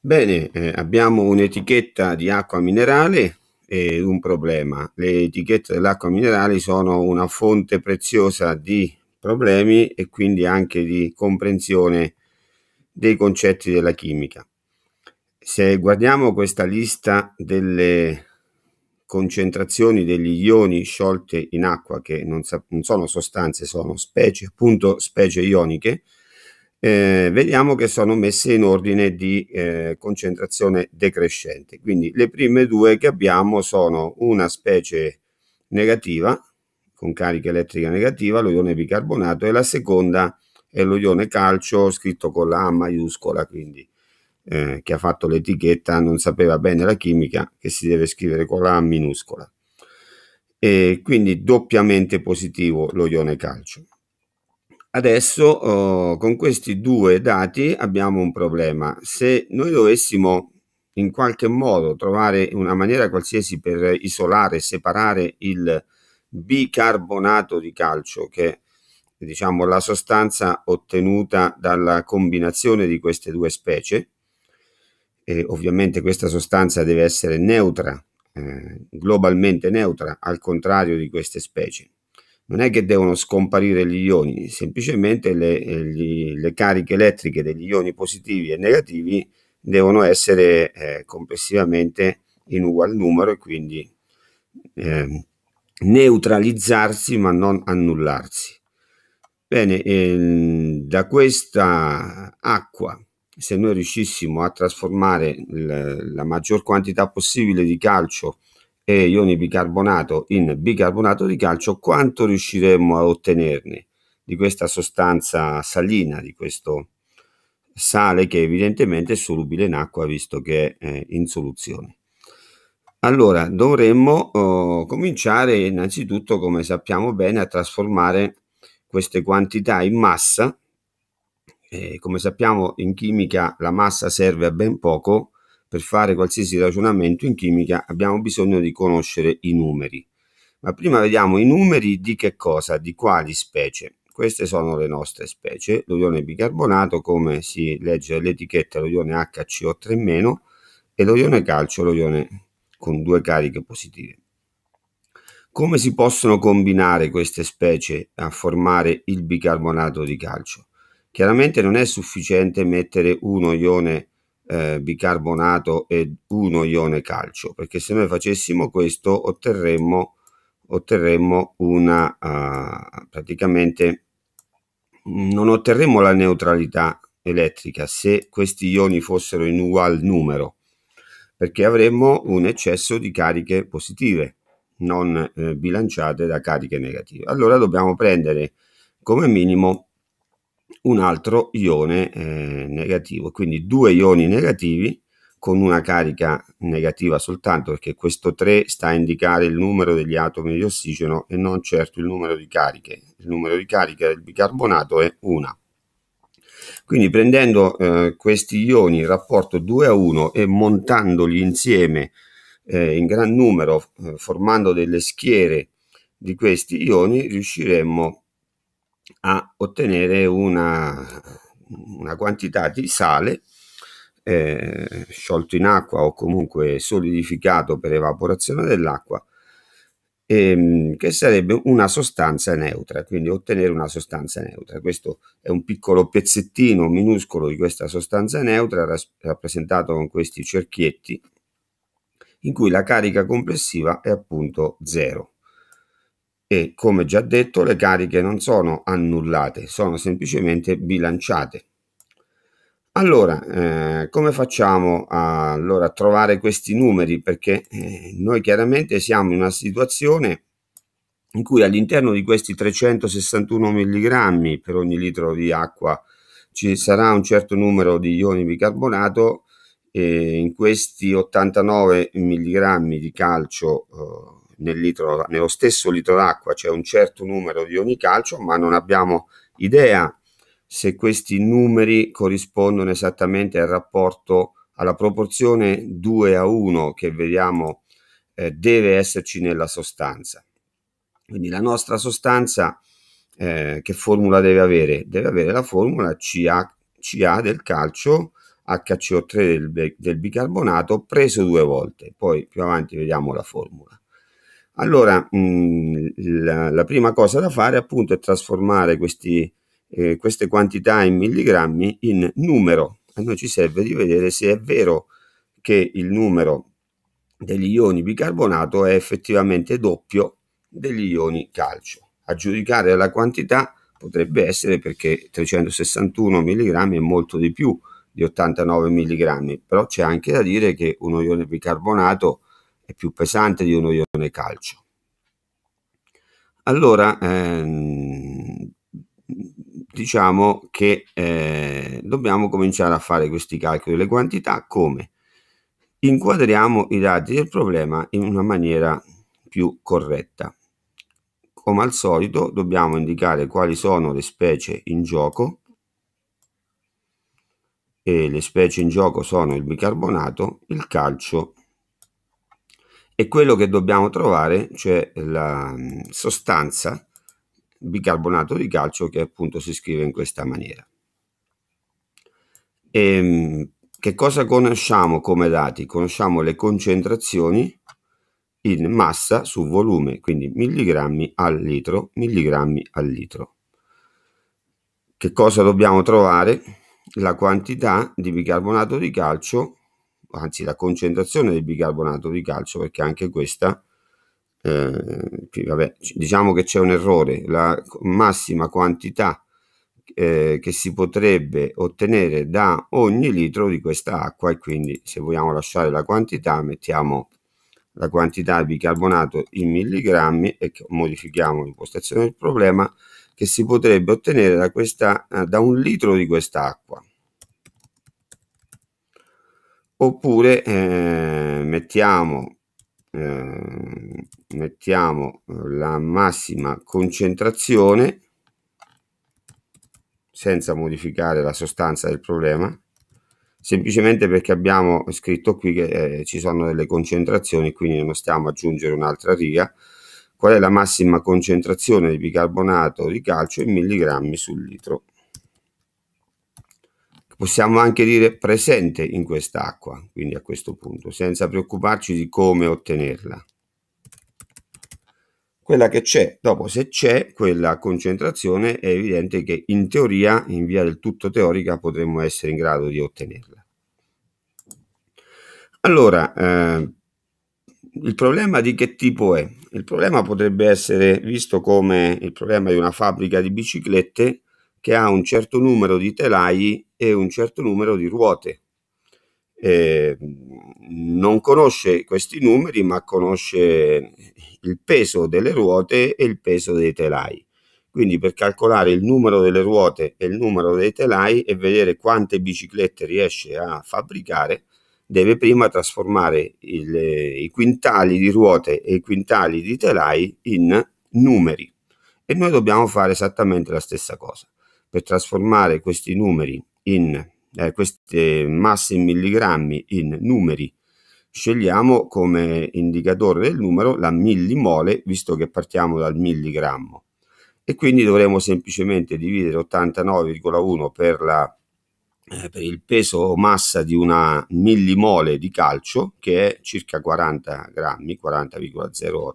Bene, eh, abbiamo un'etichetta di acqua minerale e un problema. Le etichette dell'acqua minerale sono una fonte preziosa di problemi e quindi anche di comprensione dei concetti della chimica. Se guardiamo questa lista delle concentrazioni degli ioni sciolte in acqua, che non, non sono sostanze, sono specie, appunto specie ioniche, eh, vediamo che sono messe in ordine di eh, concentrazione decrescente. Quindi le prime due che abbiamo sono una specie negativa, con carica elettrica negativa, lo ione bicarbonato, e la seconda è lo ione calcio scritto con la A maiuscola, quindi eh, che ha fatto l'etichetta non sapeva bene la chimica, che si deve scrivere con la A minuscola. E quindi doppiamente positivo lo ione calcio. Adesso oh, con questi due dati abbiamo un problema. Se noi dovessimo in qualche modo trovare una maniera qualsiasi per isolare, separare il bicarbonato di calcio, che è diciamo, la sostanza ottenuta dalla combinazione di queste due specie, e ovviamente questa sostanza deve essere neutra, eh, globalmente neutra, al contrario di queste specie non è che devono scomparire gli ioni, semplicemente le, eh, gli, le cariche elettriche degli ioni positivi e negativi devono essere eh, complessivamente in ugual numero e quindi eh, neutralizzarsi ma non annullarsi. Bene, eh, da questa acqua, se noi riuscissimo a trasformare la, la maggior quantità possibile di calcio e ioni bicarbonato in bicarbonato di calcio, quanto riusciremmo a ottenerne di questa sostanza salina, di questo sale che evidentemente è solubile in acqua visto che è eh, in soluzione. Allora, dovremmo oh, cominciare innanzitutto, come sappiamo bene, a trasformare queste quantità in massa. Eh, come sappiamo in chimica la massa serve a ben poco, per fare qualsiasi ragionamento in chimica abbiamo bisogno di conoscere i numeri. Ma prima vediamo i numeri di che cosa, di quali specie. Queste sono le nostre specie, l'odione bicarbonato come si legge all'etichetta, l'odione HCO3- e l'odione calcio, l'odione con due cariche positive. Come si possono combinare queste specie a formare il bicarbonato di calcio? Chiaramente non è sufficiente mettere uno ione eh, bicarbonato e uno ione calcio, perché se noi facessimo questo otterremmo, otterremmo una uh, praticamente non otterremmo la neutralità elettrica se questi ioni fossero in ugual numero, perché avremmo un eccesso di cariche positive non eh, bilanciate da cariche negative. Allora dobbiamo prendere come minimo un altro ione eh, negativo, quindi due ioni negativi con una carica negativa soltanto perché questo 3 sta a indicare il numero degli atomi di ossigeno e non certo il numero di cariche. Il numero di cariche del bicarbonato è 1. Quindi prendendo eh, questi ioni in rapporto 2 a 1 e montandoli insieme eh, in gran numero, eh, formando delle schiere di questi ioni, riusciremmo a a ottenere una, una quantità di sale eh, sciolto in acqua o comunque solidificato per evaporazione dell'acqua ehm, che sarebbe una sostanza neutra, quindi ottenere una sostanza neutra. Questo è un piccolo pezzettino minuscolo di questa sostanza neutra rappresentato con questi cerchietti in cui la carica complessiva è appunto zero e, come già detto, le cariche non sono annullate, sono semplicemente bilanciate. Allora, eh, come facciamo a, allora, a trovare questi numeri? Perché eh, noi chiaramente siamo in una situazione in cui all'interno di questi 361 mg per ogni litro di acqua ci sarà un certo numero di ioni bicarbonato e in questi 89 mg di calcio eh, nel litro, nello stesso litro d'acqua c'è un certo numero di ioni calcio, ma non abbiamo idea se questi numeri corrispondono esattamente al rapporto, alla proporzione 2 a 1 che vediamo eh, deve esserci nella sostanza. Quindi la nostra sostanza eh, che formula deve avere? Deve avere la formula CA, CA del calcio HCO3 del, del bicarbonato preso due volte. Poi più avanti vediamo la formula. Allora, mh, mm, la, la, prima cosa da fare appunto è trasformare questi, eh, queste quantità in milligrammi in numero. A noi ci serve di vedere se è vero che il numero degli ioni bicarbonato è effettivamente doppio degli ioni calcio. A giudicare la quantità potrebbe essere perché 361 mg è molto di più di 89 mg, però c'è anche da dire che uno ione bicarbonato è più pesante di uno ione calcio. Allora, ehm, diciamo che eh, dobbiamo cominciare a fare questi calcoli delle quantità come inquadriamo i dati del problema in una maniera più corretta. Come al solito dobbiamo indicare quali sono le specie in gioco e le specie in gioco sono il bicarbonato, il calcio e quello che dobbiamo trovare, cioè la mm, sostanza bicarbonato di calcio che appunto si scrive in questa maniera. E, ehm, che cosa conosciamo come dati? Conosciamo le concentrazioni in massa su volume, quindi milligrammi al litro, milligrammi al litro. Che cosa dobbiamo trovare? La quantità di bicarbonato di calcio anzi la concentrazione del bicarbonato di calcio, perché anche questa, eh, vabbè, diciamo che c'è un errore, la massima quantità eh, che si potrebbe ottenere da ogni litro di questa acqua e quindi se vogliamo lasciare la quantità mettiamo la quantità di bicarbonato in milligrammi e modifichiamo l'impostazione del problema che si potrebbe ottenere da, questa, eh, da un litro di quest'acqua oppure eh, mettiamo eh, mettiamo la massima concentrazione senza modificare la sostanza del problema semplicemente perché abbiamo scritto qui che eh, ci sono delle concentrazioni quindi non stiamo ad aggiungere un'altra riga qual è la massima concentrazione di bicarbonato di calcio in milligrammi sul litro possiamo anche dire presente in quest'acqua, quindi a questo punto, senza preoccuparci di come ottenerla. Quella che c'è, dopo se c'è quella concentrazione, è evidente che in teoria, in via del tutto teorica, potremmo essere in grado di ottenerla. Allora, eh, il problema di che tipo è? Il problema potrebbe essere visto come il problema di una fabbrica di biciclette che ha un certo numero di telai e un certo numero di ruote. Eh, non conosce questi numeri, ma conosce il peso delle ruote e il peso dei telai. Quindi per calcolare il numero delle ruote e il numero dei telai e vedere quante biciclette riesce a fabbricare, deve prima trasformare il, i quintali di ruote e i quintali di telai in numeri. E noi dobbiamo fare esattamente la stessa cosa per trasformare questi numeri in eh, queste masse in milligrammi in numeri scegliamo come indicatore del numero la millimole visto che partiamo dal milligrammo e quindi dovremo semplicemente dividere 89,1 per, la, eh, per il peso o massa di una millimole di calcio che è circa 40 grammi 40,08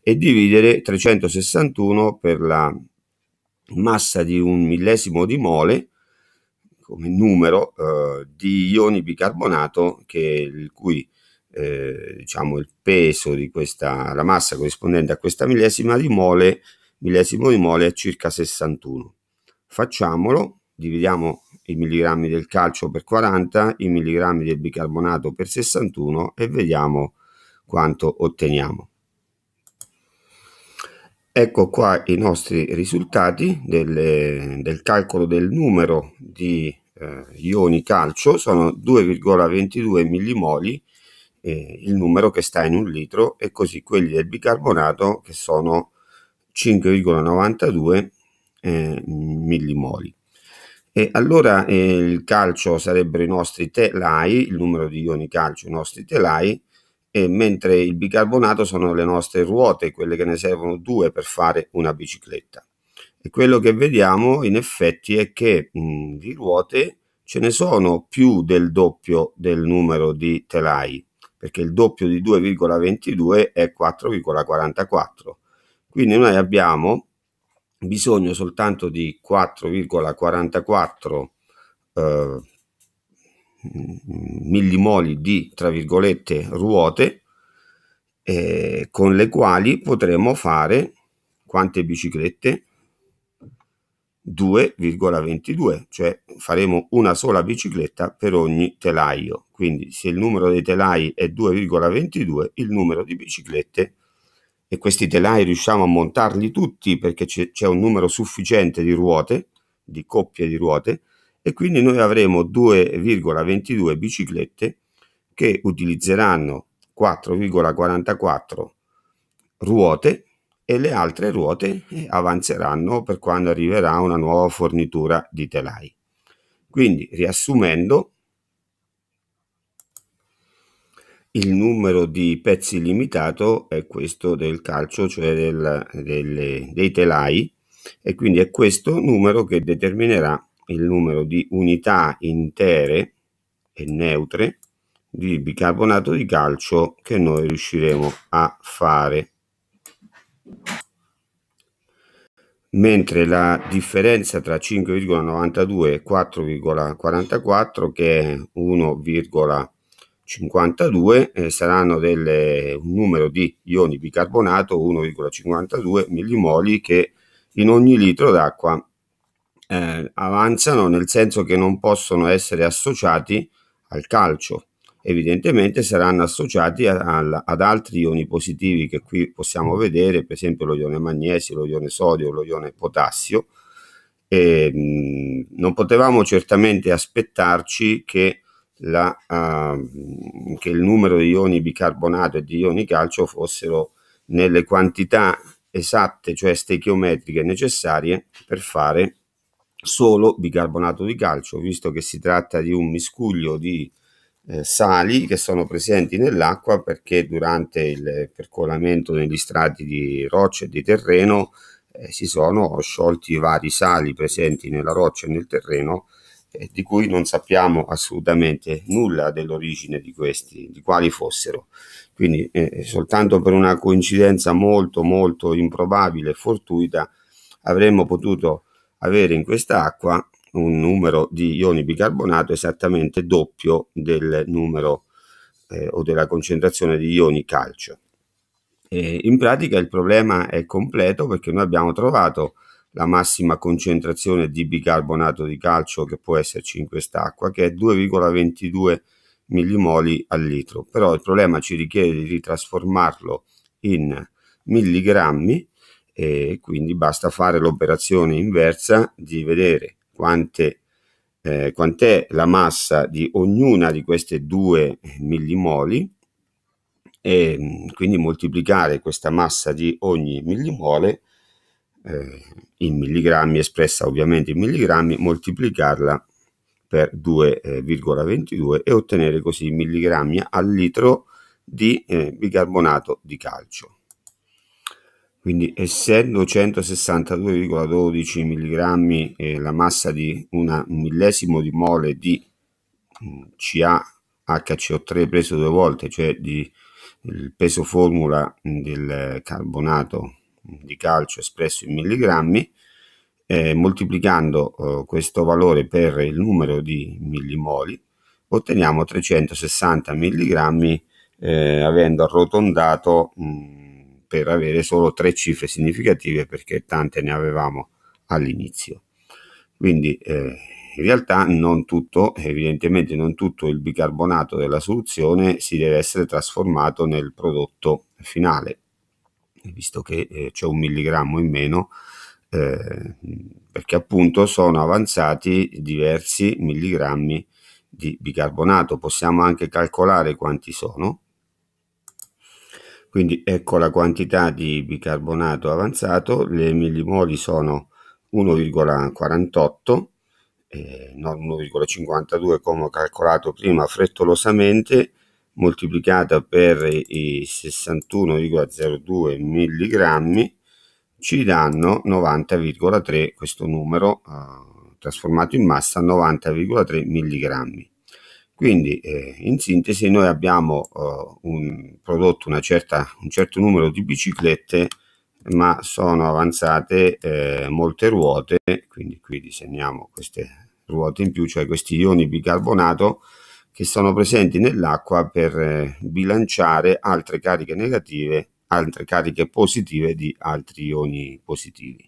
e dividere 361 per la massa di un millesimo di mole come numero eh, di ioni bicarbonato che il cui eh, diciamo il peso di questa la massa corrispondente a questa millesima di mole millesimo di mole è circa 61 facciamolo dividiamo i milligrammi del calcio per 40 i milligrammi del bicarbonato per 61 e vediamo quanto otteniamo Ecco qua i nostri risultati del, del calcolo del numero di eh, ioni calcio, sono 2,22 millimoli eh, il numero che sta in un litro e così quelli del bicarbonato che sono 5,92 eh, millimoli. E allora eh, il calcio sarebbero i nostri telai, il numero di ioni calcio, i nostri telai, e mentre il bicarbonato sono le nostre ruote, quelle che ne servono due per fare una bicicletta. E quello che vediamo in effetti è che mh, mm, di ruote ce ne sono più del doppio del numero di telai, perché il doppio di 2,22 è 4,44. Quindi noi abbiamo bisogno soltanto di 4,44 eh, millimoli di, tra virgolette, ruote eh, con le quali potremo fare quante biciclette? 2,22, cioè faremo una sola bicicletta per ogni telaio. Quindi se il numero dei telai è 2,22, il numero di biciclette e questi telai riusciamo a montarli tutti perché c'è un numero sufficiente di ruote, di coppie di ruote, e quindi noi avremo 2,22 biciclette che utilizzeranno 4,44 ruote e le altre ruote avanzeranno per quando arriverà una nuova fornitura di telai. Quindi, riassumendo, il numero di pezzi limitato è questo del calcio, cioè del, delle, dei telai, e quindi è questo numero che determinerà il numero di unità intere e neutre di bicarbonato di calcio che noi riusciremo a fare. Mentre la differenza tra 5,92 e 4,44 che è 1,52 eh, saranno delle, un numero di ioni bicarbonato 1,52 millimoli che in ogni litro d'acqua eh, avanzano nel senso che non possono essere associati al calcio. Evidentemente saranno associati a, a, ad altri ioni positivi che qui possiamo vedere, per esempio lo ione magnesio, lo ione sodio, lo ione potassio. E, ehm, mh, non potevamo certamente aspettarci che la, uh, che il numero di ioni bicarbonato e di ioni calcio fossero nelle quantità esatte, cioè stechiometriche necessarie per fare solo bicarbonato di calcio, visto che si tratta di un miscuglio di eh, sali che sono presenti nell'acqua perché durante il percolamento negli strati di roccia e di terreno eh, si sono sciolti vari sali presenti nella roccia e nel terreno eh, di cui non sappiamo assolutamente nulla dell'origine di questi, di quali fossero. Quindi eh, soltanto per una coincidenza molto molto improbabile e fortuita avremmo potuto avere in quest'acqua un numero di ioni bicarbonato esattamente doppio del numero eh, o della concentrazione di ioni calcio. E in pratica il problema è completo perché noi abbiamo trovato la massima concentrazione di bicarbonato di calcio che può esserci in quest'acqua, che è 2,22 millimoli al litro. Però il problema ci richiede di trasformarlo in milligrammi e quindi basta fare l'operazione inversa di vedere quante, eh, quant'è la massa di ognuna di queste due millimoli e mm, quindi moltiplicare questa massa di ogni millimole eh, in milligrammi, espressa ovviamente in milligrammi, moltiplicarla per 2,22 eh, e ottenere così milligrammi al litro di eh, bicarbonato di calcio quindi essendo 162,12 mg eh, la massa di una millesimo di mole di mm, CaHCO3 preso due volte, cioè di, il peso formula del carbonato di calcio espresso in milligrammi, eh, moltiplicando eh, questo valore per il numero di millimoli, otteniamo 360 mg eh, avendo arrotondato mh, mm, per avere solo tre cifre significative perché tante ne avevamo all'inizio. Quindi eh, in realtà non tutto, evidentemente non tutto il bicarbonato della soluzione si deve essere trasformato nel prodotto finale, visto che eh, c'è un milligrammo in meno, eh, perché appunto sono avanzati diversi milligrammi di bicarbonato, possiamo anche calcolare quanti sono quindi ecco la quantità di bicarbonato avanzato, le millimoli sono 1,48, eh, non 1,52 come ho calcolato prima frettolosamente, moltiplicata per i 61,02 milligrammi, ci danno 90,3 questo numero eh, trasformato in massa 90,3 milligrammi. Quindi eh, in sintesi noi abbiamo eh, un, prodotto certa, un certo numero di biciclette ma sono avanzate eh, molte ruote, quindi qui disegniamo queste ruote in più, cioè questi ioni bicarbonato che sono presenti nell'acqua per eh, bilanciare altre cariche negative, altre cariche positive di altri ioni positivi.